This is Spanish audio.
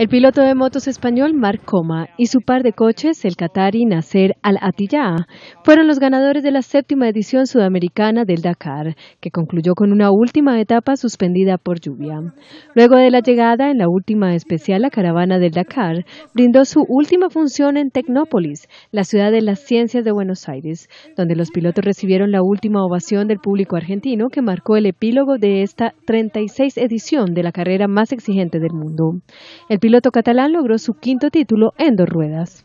El piloto de motos español Marc Coma y su par de coches, el qatari Nasser Al-Attiyah, fueron los ganadores de la séptima edición sudamericana del Dakar, que concluyó con una última etapa suspendida por lluvia. Luego de la llegada en la última especial, la caravana del Dakar brindó su última función en Tecnópolis, la ciudad de las ciencias de Buenos Aires, donde los pilotos recibieron la última ovación del público argentino que marcó el epílogo de esta 36 edición de la carrera más exigente del mundo. El piloto catalán logró su quinto título en dos ruedas.